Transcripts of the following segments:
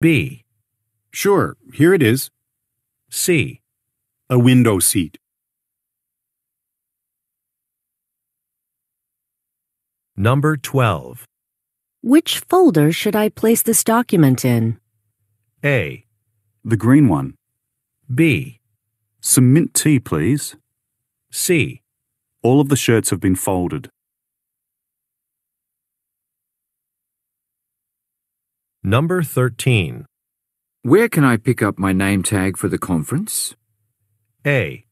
B. Sure, here it is. C. A window seat. Number 12. Which folder should I place this document in? A. The green one. B. Some mint tea, please. C. All of the shirts have been folded. Number 13. Where can I pick up my name tag for the conference? A.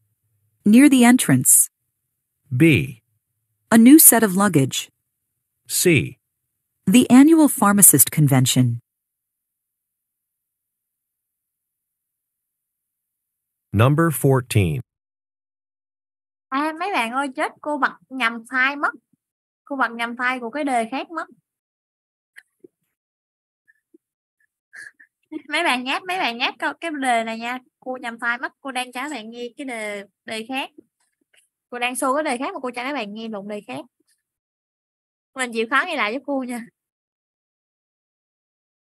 Near the entrance. B. A new set of luggage. C. The annual pharmacist convention. Number 14. À, mấy bạn ơi chết cô bật nhầm file mất. Cô bật nhầm file của cái đề khác mất. mấy bạn nhát mấy bạn nhát câu cái đề này nha cô nhầm file mất cô đang trả bạn nghe cái đề đề khác cô đang xô cái đề khác mà cô trả các bạn nghe một đề khác mình chịu khó nghe lại giúp cô nha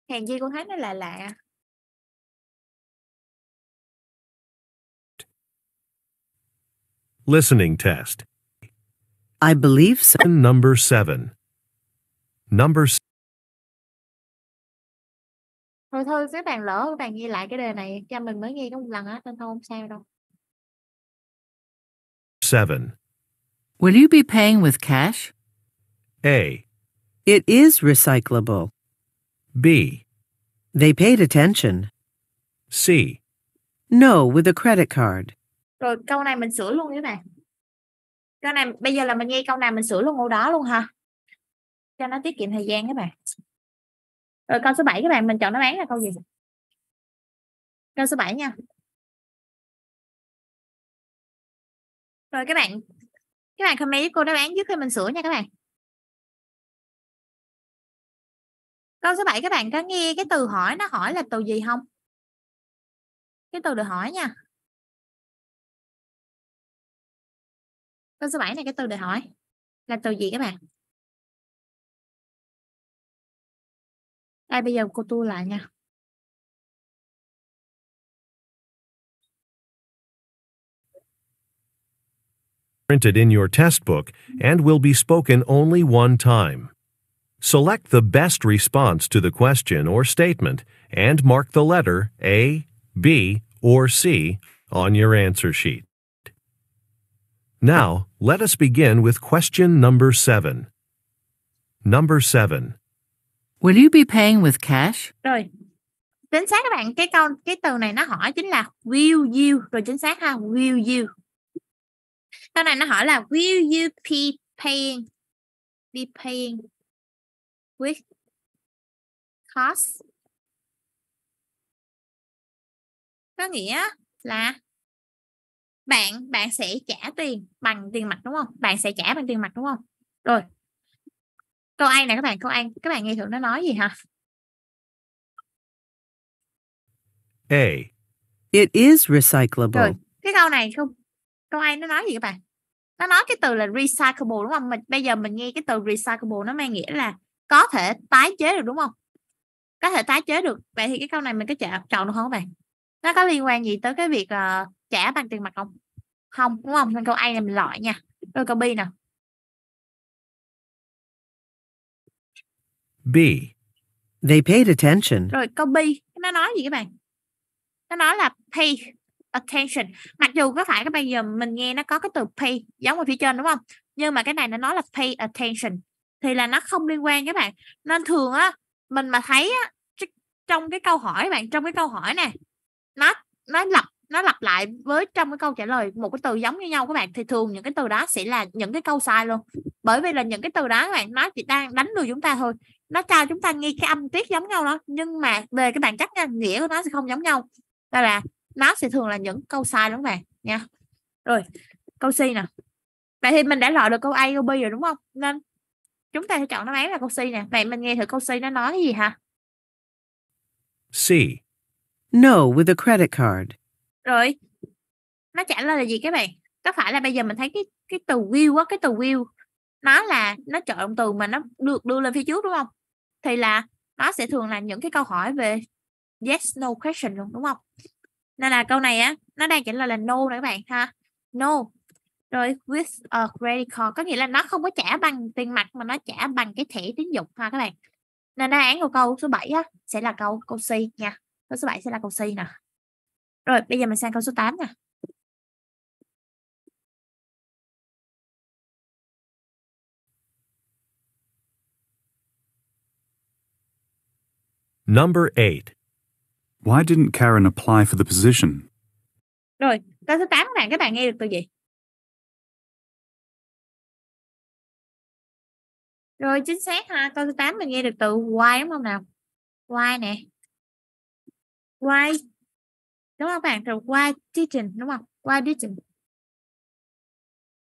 hàng chi cô thấy nó là lạ Listening test. I believe so. Number seven. Number thôi thôi các bạn lỡ các bạn ghi lại cái đề này cho mình mới nghe có một lần á nên thôi không sao đâu 7. Will you be paying with cash? A. It is recyclable. B. They paid attention. C. No, with a credit card. Rồi câu này mình sửa luôn các bạn. Câu này bây giờ là mình nghe câu này mình sửa luôn câu đó luôn ha Cho nó tiết kiệm thời gian các bạn rồi ờ, câu số 7 các bạn mình chọn đáp án là câu gì câu số 7 nha rồi các bạn các bạn comment với cô đáp án trước khi mình sửa nha các bạn câu số 7 các bạn có nghe cái từ hỏi nó hỏi là từ gì không cái từ được hỏi nha câu số 7 này cái từ được hỏi là từ gì các bạn À, bây giờ cô tu lại nha. Printed in your test book and will be spoken only one time. Select the best response to the question or statement and mark the letter A, B, or C on your answer sheet. Now, let us begin with question number 7. Number 7. Will you be paying with cash? Rồi. Chính xác các bạn, cái câu cái từ này nó hỏi chính là will you rồi chính xác ha, will you. Câu này nó hỏi là will you be paying be paying with cost? Có nghĩa là bạn bạn sẽ trả tiền bằng tiền mặt đúng không? Bạn sẽ trả bằng tiền mặt đúng không? Rồi, câu an nè các bạn câu an các bạn nghe thử nó nói gì hả A it is recyclable Rồi, cái câu này không câu an nó nói gì các bạn nó nói cái từ là recyclable đúng không mình bây giờ mình nghe cái từ recyclable nó mang nghĩa là có thể tái chế được đúng không có thể tái chế được vậy thì cái câu này mình có trả chọn được không các bạn nó có liên quan gì tới cái việc uh, trả bằng tiền mặt không không đúng không nên câu A này mình loại nha rồi câu B nào B. They paid attention. Rồi câu B nó nói gì các bạn? Nó nói là pay attention. Mặc dù có phải các bạn giờ mình nghe nó có cái từ pay giống ở phía trên đúng không? Nhưng mà cái này nó nói là pay attention thì là nó không liên quan các bạn. Nên thường á mình mà thấy á trong cái câu hỏi bạn trong cái câu hỏi nè nó nó lặp nó lặp lại với trong cái câu trả lời một cái từ giống như nhau các bạn thì thường những cái từ đó sẽ là những cái câu sai luôn bởi vì là những cái từ đó các bạn nó chỉ đang đánh lừa chúng ta thôi nó cho chúng ta nghe cái âm tiết giống nhau đó nhưng mà về cái bản chất nha, nghĩa của nó sẽ không giống nhau đây là nó sẽ thường là những câu sai đúng không bạn nha rồi câu C nè vậy thì mình đã loại được câu A câu B rồi đúng không nên chúng ta sẽ chọn đáp án là câu C nè vậy mình nghe thử câu C nó nói cái gì ha C No with a credit card rồi nó trả lời là gì các bạn có phải là bây giờ mình thấy cái cái từ will á cái từ will nó là nó chọn từ mà nó được đưa lên phía trước đúng không thì là nó sẽ thường là những cái câu hỏi về yes no question luôn đúng không nên là câu này á nó đang chỉ là là no nữa các bạn ha no rồi with a credit card có nghĩa là nó không có trả bằng tiền mặt mà nó trả bằng cái thẻ tín dụng ha các bạn nên đáp án của câu số 7 á, sẽ là câu câu C nha câu số 7 sẽ là câu C nè rồi bây giờ mình sang câu số 8 nè Number 8. Why didn't Karen apply for the position? Rồi, câu thứ 8 các bạn, các bạn nghe được từ gì? Rồi, chính xác ha. Câu thứ 8 mình nghe được từ why đúng không nào? Why nè. Why. Đúng không bạn? Từ why didn't đúng không? Why didn't.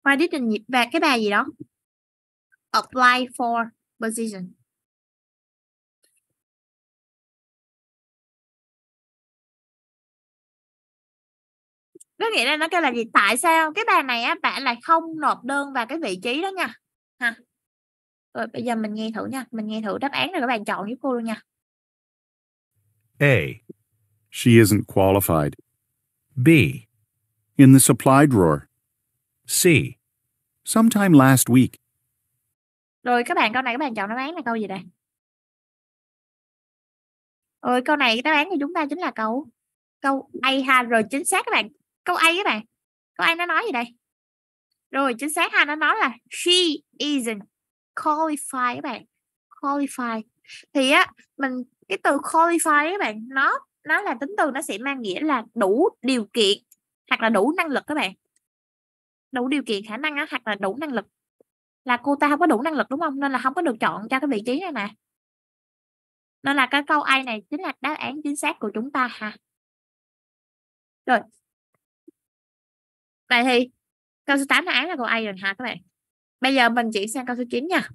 Why didn't và cái bài gì đó? Apply for position. có nghĩa là nó kêu là gì tại sao cái bà này á bạn lại không nộp đơn vào cái vị trí đó nha ha rồi bây giờ mình nghe thử nha mình nghe thử đáp án rồi các bạn chọn giúp cô luôn nha A. She isn't qualified. B. In the supply drawer. C. Sometime last week. Rồi các bạn câu này các bạn chọn đáp án là câu gì đây? Rồi câu này đáp án của chúng ta chính là câu câu A ha rồi chính xác các bạn câu A các bạn câu A nó nói gì đây rồi chính xác ha nó nói là she isn't qualified các bạn qualified thì á mình cái từ qualified các bạn nó nó là tính từ nó sẽ mang nghĩa là đủ điều kiện hoặc là đủ năng lực các bạn đủ điều kiện khả năng á, hoặc là đủ năng lực là cô ta không có đủ năng lực đúng không nên là không có được chọn cho cái vị trí này nè nên là cái câu A này chính là đáp án chính xác của chúng ta ha rồi vậy thì câu số 8 đáp án là câu A rồi ha các bạn bây giờ mình chuyển sang câu số 9 nha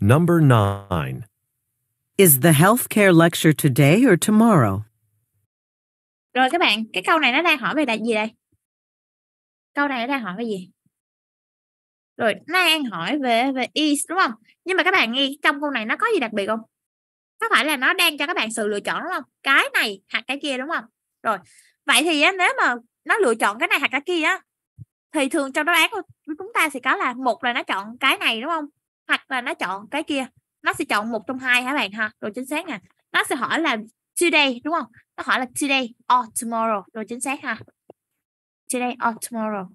Number 9. Is the healthcare lecture today or tomorrow? Rồi các bạn, cái câu này nó đang hỏi về đại gì đây? Câu này nó đang hỏi về gì? rồi Lan hỏi về về is đúng không nhưng mà các bạn nghe trong câu này nó có gì đặc biệt không có phải là nó đang cho các bạn sự lựa chọn đúng không cái này hoặc cái kia đúng không rồi vậy thì á, nếu mà nó lựa chọn cái này hoặc cái kia á thì thường trong đáp án của chúng ta sẽ có là một là nó chọn cái này đúng không hoặc là nó chọn cái kia nó sẽ chọn một trong hai hả bạn ha rồi chính xác nè nó sẽ hỏi là today đúng không nó hỏi là today or tomorrow rồi chính xác ha today or tomorrow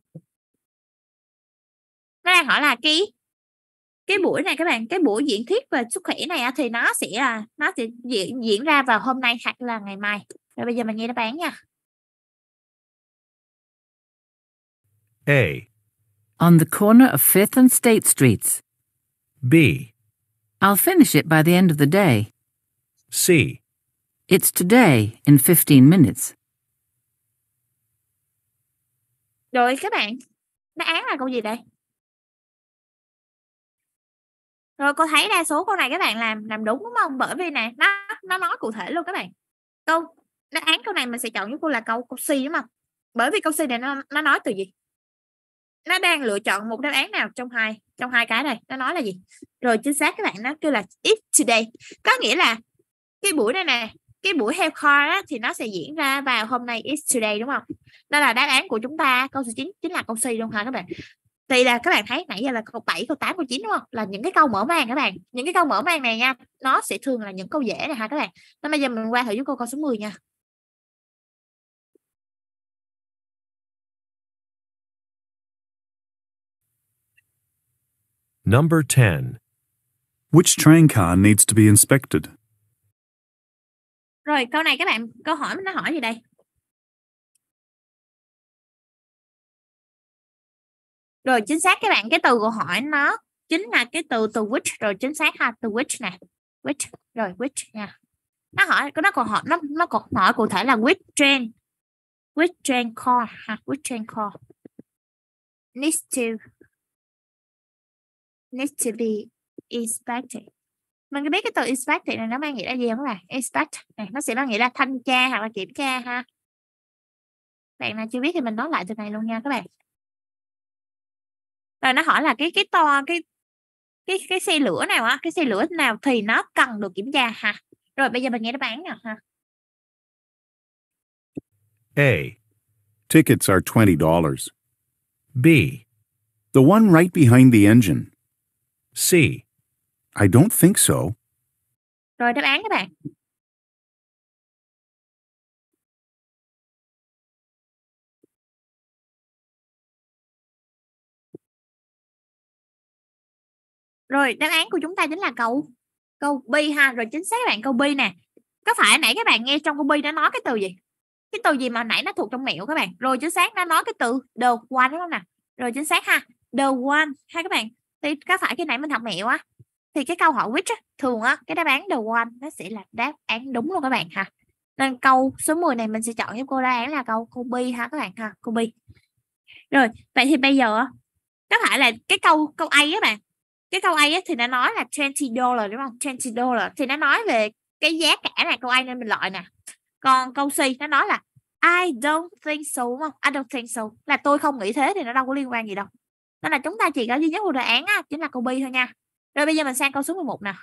nó đang hỏi là cái cái buổi này các bạn cái buổi diễn thuyết về sức khỏe này thì nó sẽ là nó sẽ diễn diễn ra vào hôm nay hoặc là ngày mai rồi bây giờ mình nghe đáp án nha A on the corner of Fifth and State Streets B I'll finish it by the end of the day C It's today in 15 minutes Rồi các bạn, đáp án là câu gì đây? rồi cô thấy đa số câu này các bạn làm làm đúng đúng không bởi vì nè nó nó nói cụ thể luôn các bạn câu đáp án câu này mình sẽ chọn với cô là câu câu C đúng không bởi vì câu C này nó nó nói từ gì nó đang lựa chọn một đáp án nào trong hai trong hai cái này nó nói là gì rồi chính xác các bạn nó kêu là it today có nghĩa là cái buổi này nè cái buổi health call á, thì nó sẽ diễn ra vào hôm nay is today đúng không đó là đáp án của chúng ta câu số 9 chính là câu C luôn hả các bạn thì là các bạn thấy nãy giờ là câu 7, câu 8, câu 9 đúng không? Là những cái câu mở màn các bạn. Những cái câu mở màn này nha, nó sẽ thường là những câu dễ này ha các bạn. Nên bây giờ mình qua thử giúp cô câu số 10 nha. Number 10. Which train car needs to be inspected? Rồi câu này các bạn câu hỏi nó hỏi gì đây? rồi chính xác các bạn cái từ câu hỏi nó chính là cái từ từ which rồi chính xác ha từ which nè which rồi which nha nó hỏi nó còn hỏi nó nó còn hỏi cụ thể là which train which train call ha which train call needs to needs to be expected mình có biết cái từ inspect này nó mang nghĩa là gì không các bạn inspect này nó sẽ mang nghĩa là thanh tra hoặc là kiểm tra ha bạn nào chưa biết thì mình nói lại từ này luôn nha các bạn rồi nó hỏi là cái cái to cái cái cái xe lửa nào á cái xe lửa nào thì nó cần được kiểm tra hả rồi bây giờ mình nghe đáp án nào ha A Tickets are $20. B The one right behind the engine. C I don't think so. Rồi đáp án các bạn. Rồi đáp án của chúng ta chính là câu câu b ha. Rồi chính xác các bạn câu b nè. Có phải nãy các bạn nghe trong câu b nó nói cái từ gì? Cái từ gì mà nãy nó thuộc trong mẹo các bạn. Rồi chính xác nó nói cái từ the one đúng không nè. Rồi chính xác ha. The one ha các bạn. Thì có phải cái nãy mình học mẹo á thì cái câu hỏi which á, thường á cái đáp án the one nó sẽ là đáp án đúng luôn các bạn ha. Nên câu số 10 này mình sẽ chọn cho cô đáp án là câu cô bi ha các bạn ha, cô bi. Rồi, vậy thì bây giờ có phải là cái câu câu A các bạn cái câu A thì nó nói là 20 dollar đúng không 20 dollar thì nó nói về cái giá cả này câu A nên mình loại nè còn câu C nó nói là I don't think so đúng không I don't think so là tôi không nghĩ thế thì nó đâu có liên quan gì đâu nên là chúng ta chỉ có duy nhất một đáp án á chính là câu B thôi nha rồi bây giờ mình sang câu số 11 nè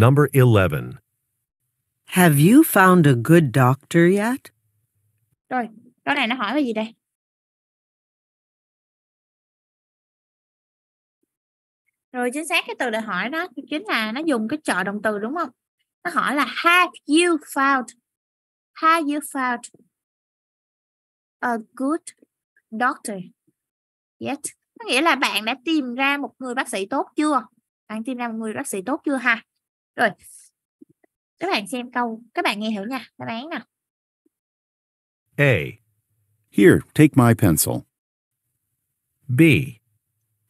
Number 11. Have you found a good doctor yet? Rồi, câu này nó hỏi về gì đây? Rồi chính xác cái từ để hỏi đó chính là nó dùng cái trợ động từ đúng không? Nó hỏi là have you found have you found a good doctor yet? Nó nghĩa là bạn đã tìm ra một người bác sĩ tốt chưa? Bạn tìm ra một người bác sĩ tốt chưa ha? rồi các bạn xem câu các bạn nghe thử nha đáp án nào A. Here, take my pencil. B.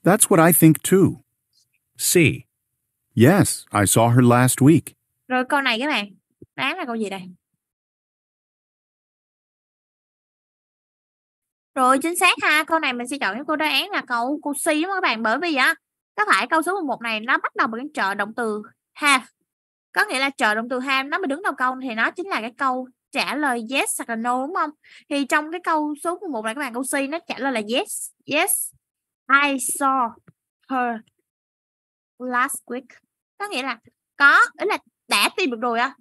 That's what I think too. C. Yes, I saw her last week. Rồi câu này các bạn, đáp án là câu gì đây? Rồi chính xác ha, câu này mình sẽ chọn cái câu đáp án là câu câu C đúng không các bạn? Bởi vì á, có phải câu số 11 này nó bắt đầu bằng trợ động từ have có nghĩa là chờ động từ ham nó mà đứng đầu câu thì nó chính là cái câu trả lời yes hoặc là no đúng không thì trong cái câu số một này các bạn câu C nó trả lời là yes yes I saw her last week có nghĩa là có ý là đã tìm được rồi á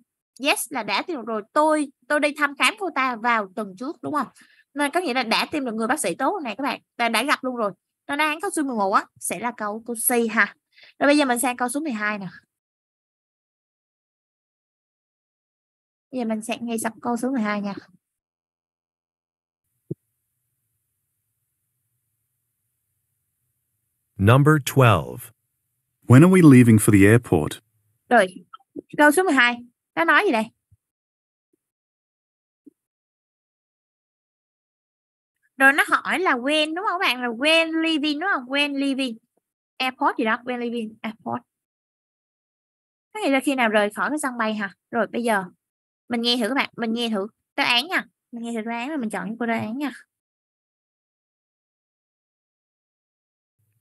yes là đã tìm được rồi tôi tôi đi thăm khám cô ta vào tuần trước đúng không nên có nghĩa là đã tìm được người bác sĩ tốt này các bạn đã, đã gặp luôn rồi nên án câu số 11 á sẽ là câu câu C ha rồi bây giờ mình sang câu số 12 nè Bây giờ mình sẽ nghe sắp câu số 12 nha. Number 12. When are we leaving for the airport? Rồi, câu số 12. Nó nói gì đây? Rồi nó hỏi là when đúng không bạn? Là when leaving đúng không? When leaving airport gì đó. When leaving airport. Có nghĩa là khi nào rời khỏi cái sân bay hả? Rồi bây giờ mình nghe thử các bạn mình nghe thử đáp án nha mình nghe thử đáp án và mình chọn cho cô đáp án nha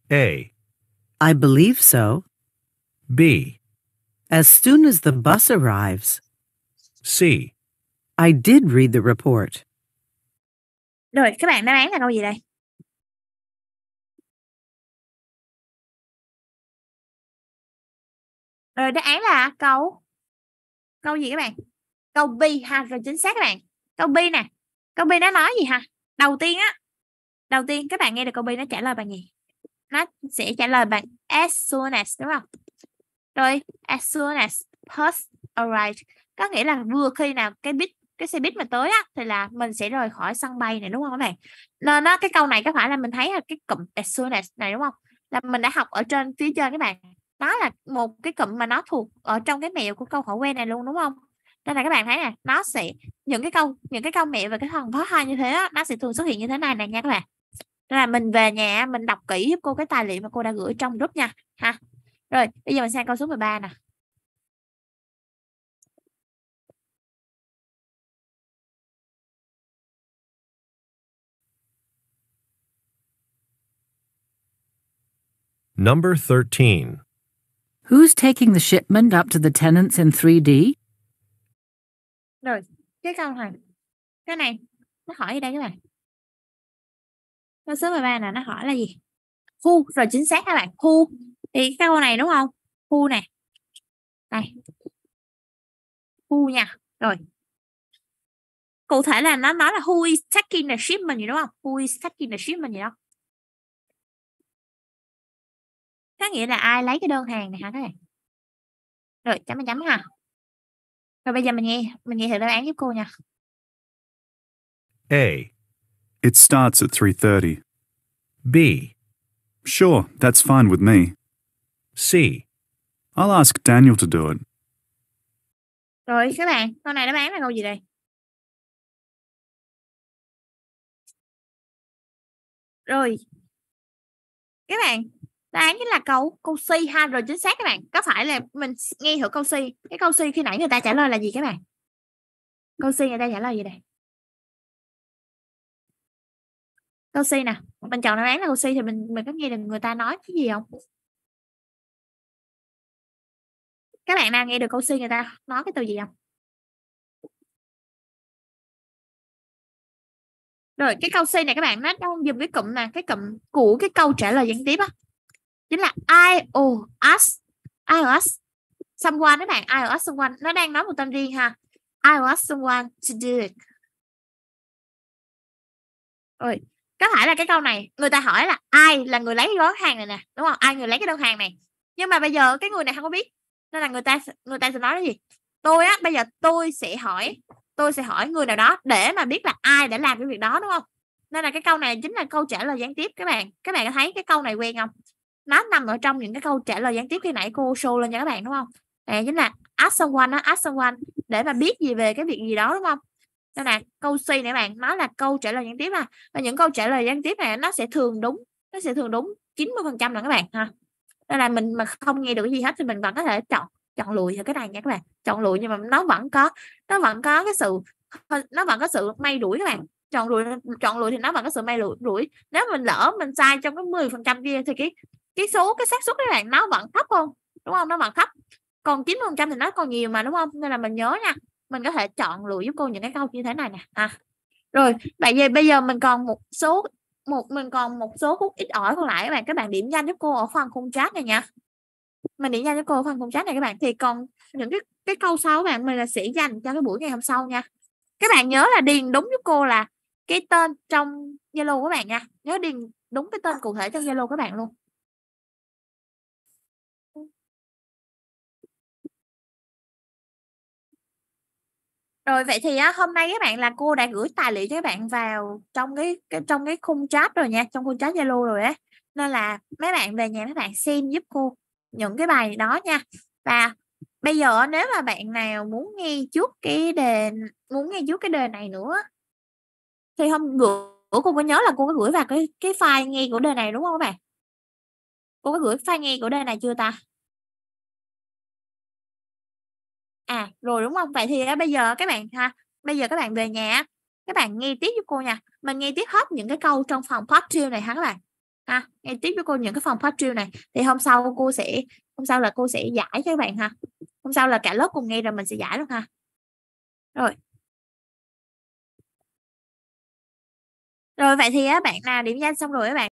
A. I believe so. B. As soon as the bus arrives. C. I did read the report. Rồi, các bạn đáp án là câu gì đây? Rồi, ờ, đáp án là câu câu gì các bạn? câu B ha rồi chính xác các bạn câu B nè câu B nó nói gì ha đầu tiên á đầu tiên các bạn nghe được câu B nó trả lời bằng gì nó sẽ trả lời bằng as soon as đúng không rồi as soon as post arrived có nghĩa là vừa khi nào cái bit cái xe buýt mà tới á thì là mình sẽ rời khỏi sân bay này đúng không các bạn nên nó cái câu này có phải là mình thấy là cái cụm as soon as này đúng không là mình đã học ở trên phía trên các bạn đó là một cái cụm mà nó thuộc ở trong cái mẹo của câu hỏi quen này luôn đúng không nên là các bạn thấy nè nó sẽ những cái câu những cái câu mẹ về cái thần phó hoa như thế đó, nó sẽ thường xuất hiện như thế này nè nha các bạn nên là mình về nhà mình đọc kỹ giúp cô cái tài liệu mà cô đã gửi trong group nha ha rồi bây giờ mình sang câu số 13 nè Number 13. Who's taking the shipment up to the tenants in 3D? Rồi, cái câu này cái này nó hỏi ở đây các bạn. Câu số 13 là nó hỏi là gì? khu rồi chính xác các bạn, khu thì cái câu này đúng không? khu nè. Đây. khu nha. Rồi. Cụ thể là nó nói là who is taking the shipment gì đúng không? Who is taking the shipment gì đó. Có nghĩa là ai lấy cái đơn hàng này hả các bạn? Rồi, chấm chấm ha. Rồi bây giờ mình nghe, mình nghe thử đáp án giúp cô nha. A. It starts at 3:30. B. Sure, that's fine with me. C. I'll ask Daniel to do it. Rồi các bạn, câu này đáp án là câu gì đây? Rồi. Các bạn, đáp án chính là câu câu C ha rồi chính xác các bạn có phải là mình nghe hiểu câu C cái câu C khi nãy người ta trả lời là gì các bạn câu C người ta trả lời gì đây câu C nè mình chọn đáp án là câu C thì mình mình có nghe được người ta nói cái gì không các bạn nào nghe được câu C người ta nói cái từ gì không rồi cái câu C này các bạn nó trong dùng cái cụm nè cái cụm của cái câu trả lời gián tiếp á chính là iOS iOS someone các bạn iOS someone nó đang nói một tâm riêng ha iOS someone to do it Ôi, có thể là cái câu này người ta hỏi là ai là người lấy cái gói hàng này nè đúng không ai người lấy cái đơn hàng này nhưng mà bây giờ cái người này không có biết nên là người ta người ta sẽ nói cái gì tôi á bây giờ tôi sẽ hỏi tôi sẽ hỏi người nào đó để mà biết là ai đã làm cái việc đó đúng không nên là cái câu này chính là câu trả lời gián tiếp các bạn các bạn thấy cái câu này quen không nó nằm ở trong những cái câu trả lời gián tiếp khi nãy cô show lên cho các bạn đúng không à, chính là ask someone đó, ask someone để mà biết gì về cái việc gì đó đúng không đây là câu C này bạn nó là câu trả lời gián tiếp à và những câu trả lời gián tiếp này nó sẽ thường đúng nó sẽ thường đúng 90 phần trăm là các bạn ha đây là mình mà không nghe được gì hết thì mình vẫn có thể chọn chọn lùi cái này nha các bạn chọn lùi nhưng mà nó vẫn có nó vẫn có cái sự nó vẫn có sự may đuổi các bạn chọn lùi chọn lùi thì nó vẫn có sự may lùi đuổi nếu mình lỡ mình sai trong cái 10 phần trăm kia thì cái cái số cái xác suất các bạn nó vẫn thấp không đúng không nó vẫn thấp còn 90 phần trăm thì nó còn nhiều mà đúng không nên là mình nhớ nha mình có thể chọn lựa giúp cô những cái câu như thế này nè à. rồi vậy giờ bây giờ mình còn một số một mình còn một số phút ít ỏi còn lại các bạn các bạn điểm danh giúp cô ở phần khung chat này nha mình điểm danh cho cô ở phần khung chat này các bạn thì còn những cái cái câu sau các bạn mình là sẽ dành cho cái buổi ngày hôm sau nha các bạn nhớ là điền đúng giúp cô là cái tên trong zalo của bạn nha nhớ điền đúng cái tên cụ thể trong zalo các bạn luôn Rồi vậy thì hôm nay các bạn là cô đã gửi tài liệu cho các bạn vào trong cái, cái trong cái khung chat rồi nha, trong khung chat Zalo rồi á. Nên là mấy bạn về nhà mấy bạn xem giúp cô những cái bài đó nha. Và bây giờ nếu mà bạn nào muốn nghe trước cái đề muốn nghe trước cái đề này nữa thì hôm gửi cô có nhớ là cô có gửi vào cái cái file nghe của đề này đúng không các bạn? Cô có gửi file nghe của đề này chưa ta? à rồi đúng không vậy thì à, bây giờ các bạn ha bây giờ các bạn về nhà các bạn nghe tiếp với cô nha mình nghe tiếp hết những cái câu trong phòng post drill này ha các bạn ha nghe tiếp với cô những cái phòng post drill này thì hôm sau cô sẽ hôm sau là cô sẽ giải cho các bạn ha hôm sau là cả lớp cùng nghe rồi mình sẽ giải luôn ha rồi rồi vậy thì á, bạn nào điểm danh xong rồi các bạn